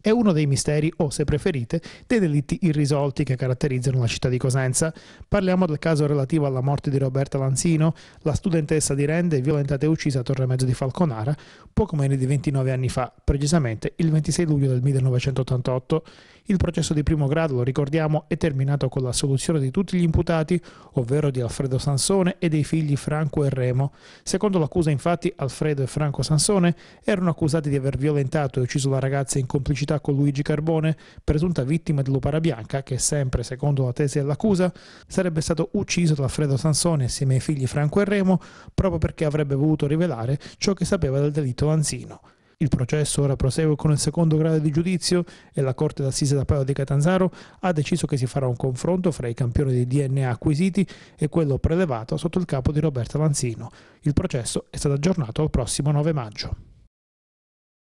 è uno dei misteri o, se preferite, dei delitti irrisolti che caratterizzano la città di Cosenza. Parliamo del caso relativo alla morte di Roberta Lanzino, la studentessa di Rende violentata e uccisa a Torremezzo di Falconara poco meno di 29 anni fa, precisamente il 26 luglio del 1988. Il processo di primo grado, lo ricordiamo, è terminato con l'assoluzione di tutti gli imputati, ovvero di Alfredo Sansone e dei figli Franco e Remo. Secondo l'accusa, infatti, Alfredo e Franco Sansone erano accusati di aver violentato e ucciso la ragazza in complicità complicità con Luigi Carbone, presunta vittima dell'Upara Bianca, che sempre, secondo la tesi dell'accusa, sarebbe stato ucciso da Alfredo Sansone assieme ai figli Franco e Remo proprio perché avrebbe voluto rivelare ciò che sapeva del delitto Lanzino. Il processo ora prosegue con il secondo grado di giudizio e la Corte d'Assise d'Appello di Catanzaro ha deciso che si farà un confronto fra i campioni di DNA acquisiti e quello prelevato sotto il capo di Roberta Lanzino. Il processo è stato aggiornato al prossimo 9 maggio.